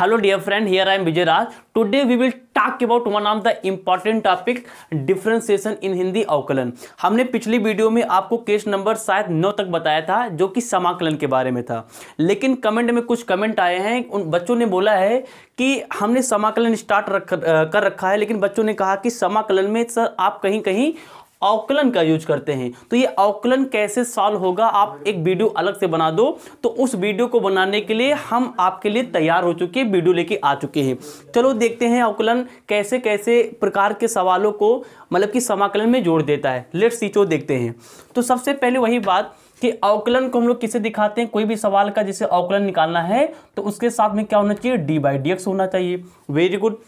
hello dear friend here I am Vijay Raj today we will talk about one of the important topic differentiation in Hindi अवकलन हमने पिछली video में आपको case number शायद नौ तक बताया था जो कि समाकलन के बारे में था लेकिन कमेंट में कुछ कमेंट आए हैं उन बच्चों ने बोला है कि हमने समाकलन स्टार्ट रख कर रखा है लेकिन बच्चों ने कहा कि समाकलन में सर आप कहीं कहीं औकलन का यूज करते हैं तो ये अवकलन कैसे सॉल्व होगा आप एक वीडियो अलग से बना दो तो उस वीडियो को बनाने के लिए हम आपके लिए तैयार हो चुके हैं वीडियो लेके आ चुके हैं चलो देखते हैं अवकलन कैसे कैसे प्रकार के सवालों को मतलब कि समाकलन में जोड़ देता है लेट सीचो देखते हैं तो सबसे पहले वही बात कि अवकलन को हम लोग किसे दिखाते हैं कोई भी सवाल का जिसे अवकलन निकालना है तो उसके साथ में क्या होना चाहिए डी बाई डी एक्स होना चाहिए वेरी गुड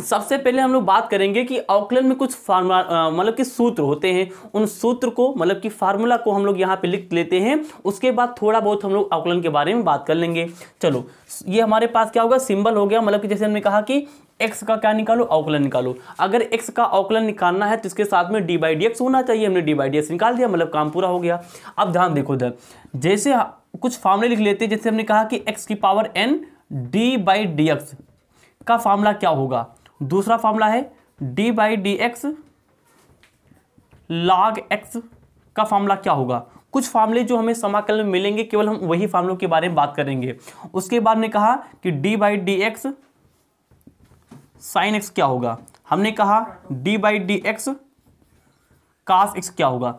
सबसे पहले हम लोग बात करेंगे कि ऑकलन में कुछ फार्मूला मतलब कि सूत्र होते हैं उन सूत्र को मतलब कि फार्मूला को हम लोग यहाँ पे लिख लेते हैं उसके बाद थोड़ा बहुत हम लोग ऑकलन के बारे में बात कर लेंगे चलो ये हमारे पास क्या होगा सिंबल हो गया मतलब कि जैसे हमने कहा कि एक्स का क्या निकालो अवकलन निकालो अगर एक्स का औकलन निकालना है तो इसके साथ में डी बाई डी एक्स होना चाहिए हमने डी बाई डी एक्स निकाल दिया मतलब काम पूरा हो गया अब ध्यान देखो धर जैसे कुछ फार्मूले लिख लेते हैं जैसे हमने कहा कि एक्स की power n d by d x का फार्मूला क्या होगा दूसरा फॉर्मूला है d by d x log x का फॉर्मूला क्या होगा कुछ फॉर्मूले जो हमें समाकल में मिलेंगे केवल हम वही फॉर्मूलों के बारे में बात करेंगे उसके बाद में कहा कि d by d x sine x क्या होगा हमने कहा d by d x cos x क्या होगा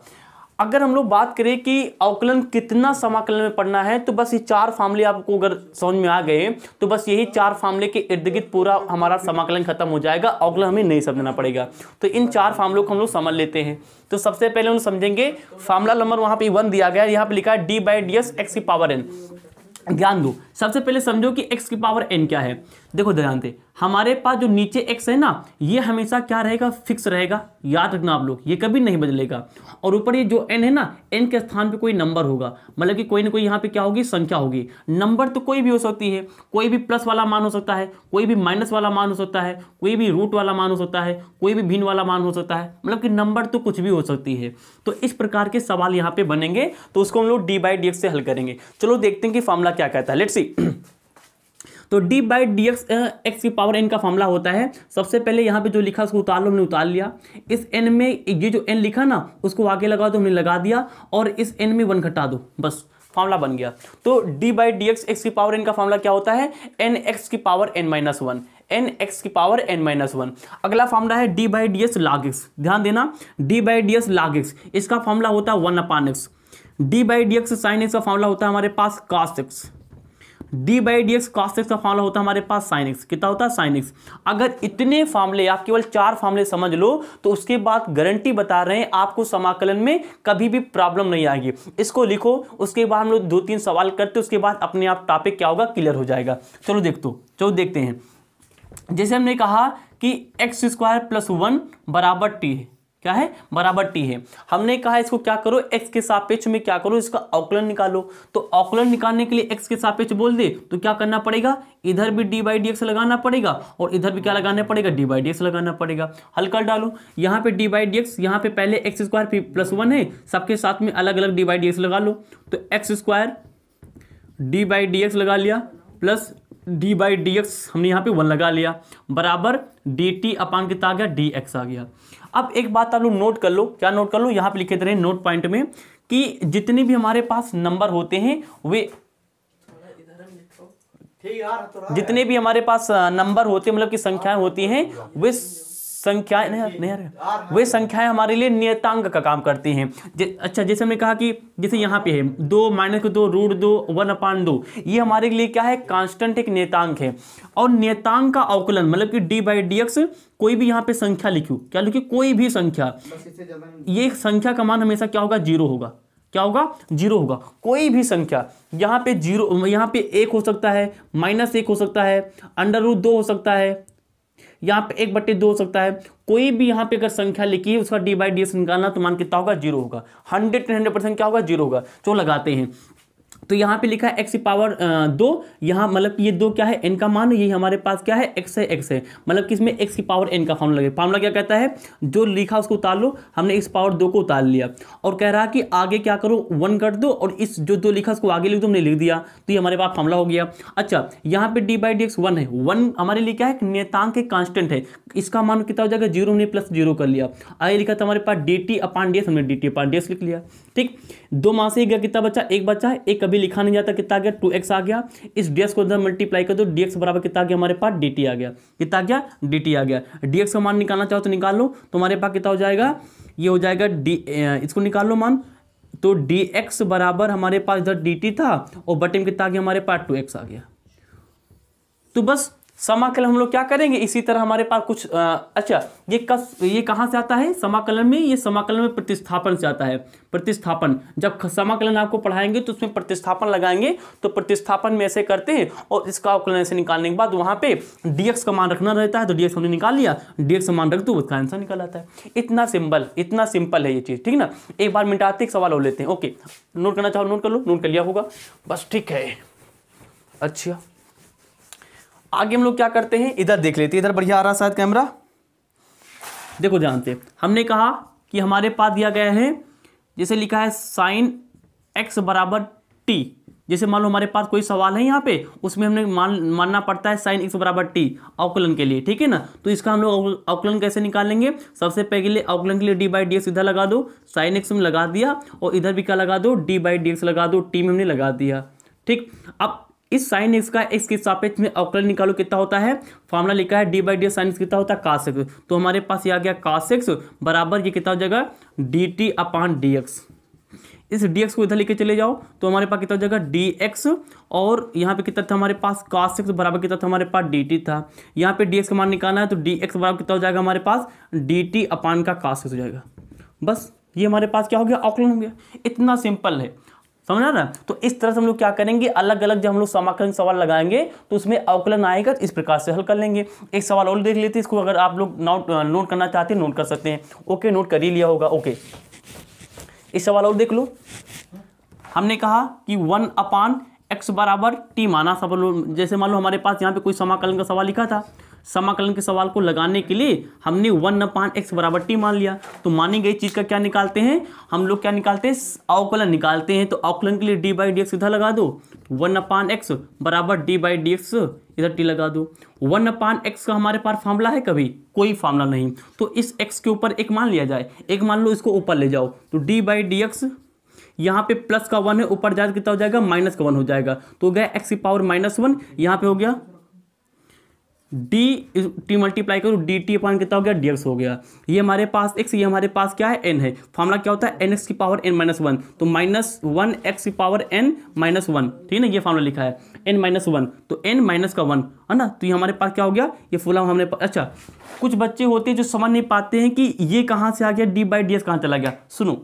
अगर हम लोग बात करें कि अवकलन कितना समाकलन में पढ़ना है तो बस ये चार फार्मले आपको अगर समझ में आ गए तो बस यही चार फार्मले के इर्द गिर्द पूरा हमारा समाकलन खत्म हो जाएगा अवकलन हमें नहीं समझना पड़ेगा तो इन चार फार्मलों को हम लोग समझ लेते हैं तो सबसे पहले हम समझेंगे फार्मला नंबर वहां पर वन दिया गया यहाँ पर लिखा है d by d s x की पावर एन ध्यान दो सबसे पहले समझो कि एक्स की पावर एन क्या है देखो ध्यान दे हमारे पास जो नीचे एक्स है ना ये हमेशा क्या रहेगा फिक्स रहेगा याद रखना आप लोग ये कभी नहीं बदलेगा और ऊपर ये जो एन है ना एन के स्थान पे कोई नंबर होगा मतलब कि कोई ना कोई यहाँ पे क्या होगी संख्या होगी नंबर तो कोई भी हो सकती है कोई भी प्लस वाला मान हो सकता है कोई भी माइनस वाला मान हो सकता है कोई भी रूट वाला मान हो सकता है कोई भी भिन्न वाला मान हो सकता है मतलब कि नंबर तो कुछ भी हो सकती है तो इस प्रकार के सवाल यहाँ पे बनेंगे तो उसको हम लोग डी बाई डी से हल करेंगे चलो देखते हैं कि फॉर्मूला क्या कहता है लेट्स सी तो d by d x x की पावर एन का फॉर्मला होता है सबसे पहले यहाँ पे जो लिखा उसको उतार लो हमने उतार लिया इस एन में ये जो एन लिखा ना उसको आगे लगा दो हमने लगा दिया और इस एन में वन घटा दो बस फॉर्मला बन गया तो d by d x x की पावर एन का फॉर्मला क्या होता है एन एक्स की power n minus one n x की पावर एन माइनस वन अगला फॉर्मला है d by d s log x ध्यान देना d by d s log x इसका फॉर्मला होता है one upon x d by d x sine x का formula होता है हमारे पास cos x d by d x cos x का फॉर्मला होता है हमारे पास साइन एक्स कितना होता है साइन एक्स अगर इतने फॉर्मले आप केवल चार फॉर्मले समझ लो तो उसके बाद गारंटी बता रहे हैं आपको समाकलन में कभी भी प्रॉब्लम नहीं आएगी इसको लिखो उसके बाद हम लोग दो तीन सवाल करते उसके बाद अपने आप टॉपिक क्या होगा क्लियर हो जाएगा चलो देख दो चलो देखते हैं जैसे हमने कहा कि एक्स स्क्वायर प्लस वन बराबर टी है क्या है बराबर टी है हमने कहा इसको क्या करो एक्स के सापेक्ष में क्या करो इसका औकलन निकालो तो औकलन निकालने के लिए एक्स के सापेक्ष बोल दे तो क्या करना पड़ेगा इधर भी डी बाई डी एक्स लगाना पड़ेगा और इधर भी क्या लगाना पड़ेगा डी बाई डी एक्स लगाना पड़ेगा हल कर डालो यहाँ पे डी बाई डी एक्स यहाँ पे पहले एक्स स्क्वायर प्लस वन है सबके साथ में अलग अलग डी बाई डी एक्स लगा लो तो x square d by d x लगा लिया plus d by d x हमने यहाँ पे वन लगा लिया बराबर डी टी अपान कितना आ गया डी एक्स आ गया अब एक बात आप लोग नोट कर लो क्या नोट कर लो यहाँ पे लिखे दे रहे नोट पॉइंट में कि जितने भी हमारे पास नंबर होते हैं वे जितने भी हमारे पास नंबर होते हैं मतलब कि संख्याएं होती हैं वे संख्याएं नहीं नहीं रहे वे संख्याएं हमारे लिए नियतांक का काम करती हैं अच्छा जैसे हमने कहा कि जैसे यहाँ पे है दो माइनस दो रूट दो वन अपान दो ये हमारे लिए क्या है कांस्टेंट एक नियतांक है और नियतांक का अवकलन मतलब कि डी बाई डी एक्स कोई भी यहाँ पे संख्या लिखू क्या लिखी कोई भी संख्या ये संख्या का मान हमेशा क्या होगा जीरो होगा क्या होगा जीरो होगा कोई भी संख्या यहाँ पे जीरो यहाँ पे एक हो सकता है माइनस एक हो सकता है अंडर रूट दो हो सकता है यहाँ पे एक बट्टे दो हो सकता है कोई भी यहाँ पे अगर संख्या लिखी है उसका डी बाई डी एस निकालना तो मान कितना होगा जीरो होगा हंड्रेड हंड्रेड परसेंट क्या होगा जीरो होगा जो लगाते हैं तो यहाँ पे लिखा है एक्स पावर दो यहाँ मतलब ये दो क्या है एन का मान ये हमारे पास क्या है एक्स है एक्स है मतलब कि इसमें एक्स की पावर एन का फार्मूला लगेगा फार्मूला क्या कहता है जो लिखा उसको उतार लो हमने इस पावर दो को उतार लिया और कह रहा है कि आगे क्या करो वन कर दो और इस जो दो लिखा उसको आगे लिख दो हमने लिख दिया तो ये हमारे पास फॉर्मला हो गया अच्छा यहाँ पे d by d x one है वन हमारे लिए क्या है नियतांक एक कांस्टेंट है इसका मान कितना हो जाएगा जीरो हमने प्लस जीरो कर लिया आगे लिखा था हमारे पास d t upon d s हमने d t upon d s लिख लिया ठीक दो माह गया कितना बच्चा एक बच्चा है एक कभी कभी लिखा नहीं जाता कितना आ गया टू एक्स आ गया इस डी को अंदर मल्टीप्लाई कर दो डी बराबर कितना आ गया हमारे पास डी आ गया कितना आ गया डी आ गया डी का मान निकालना चाहो तो निकाल लो तो हमारे पास कितना हो जाएगा ये हो जाएगा डी इसको निकाल लो मान तो डी एक्स बराबर हमारे पास इधर डी था और बटे में कितना आ गया हमारे पास टू आ गया तो बस समाकलन हम लोग क्या करेंगे इसी तरह हमारे पास कुछ आ, अच्छा ये कस ये कहाँ से आता है समाकलन में ये समाकलन में प्रतिस्थापन से आता है प्रतिस्थापन जब समाकलन आपको पढ़ाएंगे तो उसमें प्रतिस्थापन लगाएंगे तो प्रतिस्थापन में ऐसे करते हैं और इसका अवकलन ऐसे निकालने के बाद वहाँ पे डीएक्स का मान रखना रहता है तो डीएक्स हमने निकाल लिया डीएक्स का मान रख दो उसका आंसर निकल आता है इतना सिंपल इतना सिंपल है ये चीज़ ठीक ना एक बार मिटाते एक सवाल हो लेते हैं ओके नोट करना चाहो नोट कर लो नोट कर लिया होगा बस ठीक है अच्छा आगे हम लोग क्या करते हैं इधर देख लेते हैं इधर बढ़िया आ रहा शायद कैमरा देखो जानते हमने कहा कि हमारे पास दिया गया है जैसे लिखा है साइन एक्स बराबर टी जैसे मान लो हमारे पास कोई सवाल है यहाँ पे उसमें हमने मान मानना पड़ता है साइन एक्स बराबर टी अवकलन के लिए ठीक है ना तो इसका हम लोग अवकलन कैसे निकालेंगे सबसे पहले अवकलन के लिए डी बाई डी एक्स इधर लगा दो साइन एक्स में लगा दिया और इधर भी क्या लगा दो डी बाई डी एक्स लगा दो टी में हमने लगा दिया ठीक अब इस साइन एक्स का एक्स के सापेक्ष में अवकलन निकालो कितना होता है फॉर्मूला लिखा है डी बाई डी साइन कितना होता है कासेक्स तो हमारे पास ये आ गया कासेक्स बराबर ये कितना हो जाएगा d t upon d x इस डी एक्स को इधर लेके चले जाओ तो हमारे पास कितना हो जाएगा डी एक्स और यहाँ पे कितना था हमारे पास कासेक्स बराबर कितना था हमारे पास डी टी था यहाँ पे डी एक्स का मान निकालना है तो डी एक्स बराबर कितना हो जाएगा हमारे पास डी टी अपान का कासेक्स हो जाएगा बस ये हमारे पास क्या हो गया अवकलन हो गया इतना सिंपल है समझा ना तो इस तरह से हम लोग क्या करेंगे अलग अलग जब हम लोग समाकलन सवाल लगाएंगे तो उसमें अवकलन आएगा तो इस प्रकार से हल कर लेंगे एक सवाल और देख लेते हैं इसको अगर आप लोग नोट नोट करना चाहते हैं नोट कर सकते हैं ओके नोट कर ही लिया होगा ओके इस सवाल और देख लो हमने कहा कि वन अपान एक्स बराबर टी माना सब जैसे मान लो हमारे पास यहाँ पे कोई समाकलन का सवाल लिखा था समाकलन के सवाल को लगाने के लिए हमने वन अपान एक्स बराबर टी मान लिया तो मानी गई चीज़ का क्या निकालते हैं हम लोग क्या निकालते हैं अवकलन निकालते हैं तो अवकलन के लिए डी बाई डी एक्स सीधा लगा दो वन अपान एक्स बराबर डी बाई डी एक्स इधर टी लगा दो वन अपान एक्स का हमारे पास फार्मूला है कभी कोई फार्मूला नहीं तो इस एक्स के ऊपर एक मान लिया जाए एक मान लो इसको ऊपर ले जाओ तो डी बाई डी एक्स यहाँ पे प्लस का वन है ऊपर जाए कितना हो जाएगा माइनस का वन हो जाएगा तो गया एक्स की पावर माइनस वन यहाँ पे हो गया डी टी मल्टीप्लाई करो डी टी अपॉन कितना हो गया डी हो गया ये हमारे पास एक्स ये हमारे पास क्या है एन है फॉर्मला क्या होता है एन एक्स की पावर एन माइनस वन तो माइनस वन एक्स की पावर एन माइनस वन ठीक है ना ये फॉर्मला लिखा है एन माइनस वन तो एन माइनस का वन है ना तो ये हमारे पास क्या हो गया ये फूला हमने अच्छा कुछ बच्चे होते हैं जो समझ नहीं पाते हैं कि ये कहाँ से आ गया डी बाई डी एस कहाँ चला गया सुनो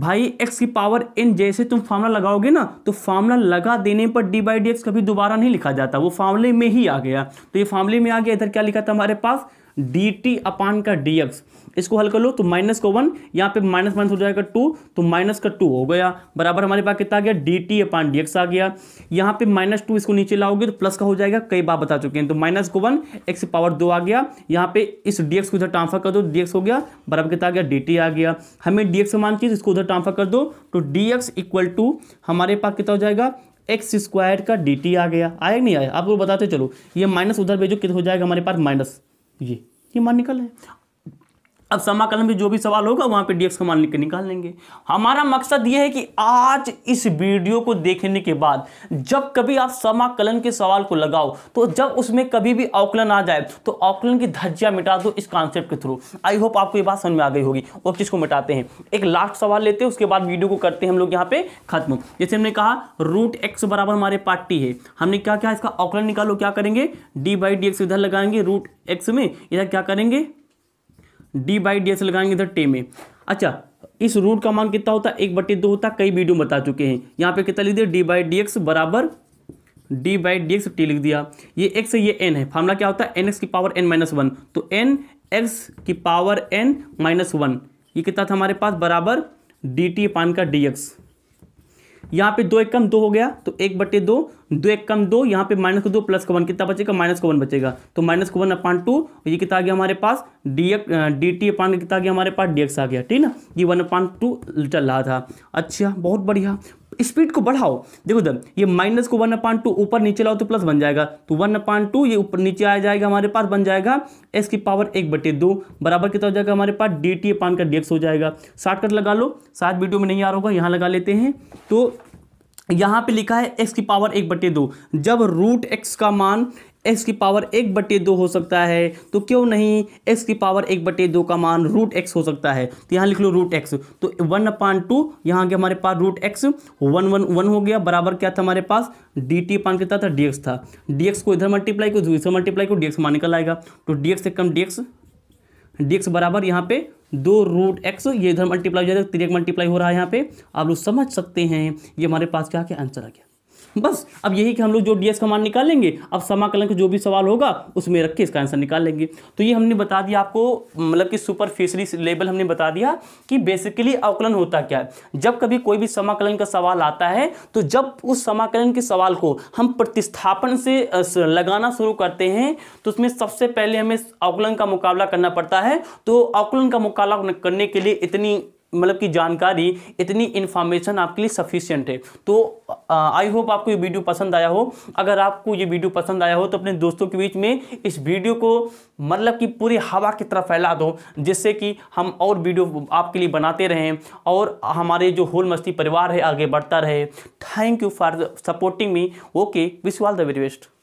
भाई x की पावर n जैसे तुम फार्मूला लगाओगे ना तो फार्मूला लगा देने पर डी बाई डी एक्स कभी दोबारा नहीं लिखा जाता वो फार्मूले में ही आ गया तो ये फार्मूले में आ गया इधर क्या लिखा था हमारे पास डी टी अपान का डी एक्स इसको हल कर लो तो माइनस का वन यहाँ पे माइनस माइनस हो जाएगा टू तो माइनस का टू हो गया बराबर हमारे पास कितना आ गया d t upon d x आ गया यहाँ पे माइनस टू इसको नीचे लाओगे तो प्लस का हो जाएगा कई बार बता चुके हैं तो माइनस को वन एक्स पावर दो आ गया यहाँ पे इस डी एक्स को इधर ट्रांसफर कर दो डी एक्स हो गया बराबर कितना आ गया डी टी आ गया हमें डी एक्स मान चीज़ इसको उधर ट्रांसफर कर दो तो डी एक्स इक्वल टू हमारे पास कितना हो जाएगा एक्स स्क्वायर का डी टी आ गया आया नहीं आया आप लोग बताते चलो ये माइनस उधर भेजो कितना हो जाएगा हमारे पास माइनस ये ये मान्यकल है अब समाकलन भी जो भी सवाल होगा वहाँ पे डीएक्स का मान लिख के निकाल लेंगे हमारा मकसद ये है कि आज इस वीडियो को देखने के बाद जब कभी आप समाकलन के सवाल को लगाओ तो जब उसमें कभी भी अवकलन आ जाए तो अवकलन की धज्जिया मिटा दो इस कॉन्सेप्ट के थ्रू आई होप आपको ये बात समझ में आ गई होगी और चीज़ को मिटाते हैं एक लास्ट सवाल लेते हैं उसके बाद वीडियो को करते हैं हम लोग यहाँ पे खत्म जैसे हमने कहा रूट एक्स बराबर हमारे पार्टी है हमने क्या क्या इसका औकलन निकालो क्या करेंगे डी बाई डी एक्स इधर लगाएंगे रूट एक्स में इधर क्या करेंगे डी बाई डी एस लगाएंगे इधर टे में अच्छा इस रूट का मान कितना होता है एक बटे दो होता है कई वीडियो बता चुके हैं यहाँ पे कितना लिख दिया डी बाई डी एक्स बराबर d by d x t लिख दिया ये एक्स ये एन है फार्मूला क्या होता है एन एक्स की पावर एन माइनस वन तो एन एक्स की पावर एन माइनस वन ये कितना था हमारे पास बराबर डी टी पान का डी एक्स यहाँ पे दो एक कम दो हो गया तो एक बटे दो दो एक कम दो यहाँ पे माइनस को दो प्लस का वन कितना बचेगा माइनस का वन बचेगा तो माइनस को वन अपान टू ये कितना आ गया हमारे पास डी एक डी टी अपान कितना आ गया हमारे पास डी एक्स आ गया ठीक ना ये वन अपान टू चल रहा था अच्छा बहुत बढ़िया स्पीड को बढ़ाओ देखो इधर ये माइनस को वन अपॉइंट टू ऊपर नीचे लाओ तो प्लस बन जाएगा तो वन अपॉइंट टू ये ऊपर नीचे आ जाएगा हमारे पास बन जाएगा एस की पावर एक बटे दो बराबर कितना हो जाएगा हमारे पास डी टी अपान का डीएक्स हो जाएगा शॉर्टकट लगा लो शायद वीडियो में नहीं आ रहा होगा यहाँ लगा लेते हैं तो यहाँ पे लिखा है एक्स की पावर एक बटे दो जब रूट एक्स का मान एक्स की पावर एक बटे दो हो सकता है तो क्यों नहीं एक्स की पावर एक बटे दो का मान रूट एक्स हो सकता है तो यहाँ लिख लो रूट एक्स तो वन अपान टू यहाँ के हमारे पास root x one one one हो गया बराबर क्या था हमारे पास डी टी अपान कितना था डी था डी को इधर मल्टीप्लाई को दूसरे मल्टीप्लाई को डी एक्स मान निकल आएगा तो डी से कम डी एक्स बराबर यहाँ पे दो रूट एक्स ये इधर मल्टीप्लाई हो जाएगा एक तो मल्टीप्लाई हो रहा है यहाँ पे आप लोग समझ सकते हैं ये हमारे पास क्या क्या आंसर आ गया बस अब यही कि हम लोग जो डी एस कमांड निकालेंगे अब समाकलन का जो भी सवाल होगा उसमें रख के इसका आंसर निकाल लेंगे तो ये हमने बता दिया आपको मतलब कि सुपरफिशरी लेवल हमने बता दिया कि बेसिकली अवकलन होता क्या है जब कभी कोई भी समाकलन का सवाल आता है तो जब उस समाकलन के सवाल को हम प्रतिस्थापन से लगाना शुरू करते हैं तो उसमें सबसे पहले हमें अवकलन का मुकाबला करना पड़ता है तो अवकलन का मुकाबला करने के लिए इतनी मतलब कि जानकारी इतनी इन्फॉर्मेशन आपके लिए सफिशियंट है तो आई होप आपको ये वीडियो पसंद आया हो अगर आपको ये वीडियो पसंद आया हो तो अपने दोस्तों के बीच में इस वीडियो को मतलब कि पूरी हवा की तरफ फैला दो जिससे कि हम और वीडियो आपके लिए बनाते रहें और हमारे जो होल मस्ती परिवार है आगे बढ़ता रहे thank you for supporting me okay wish all the very best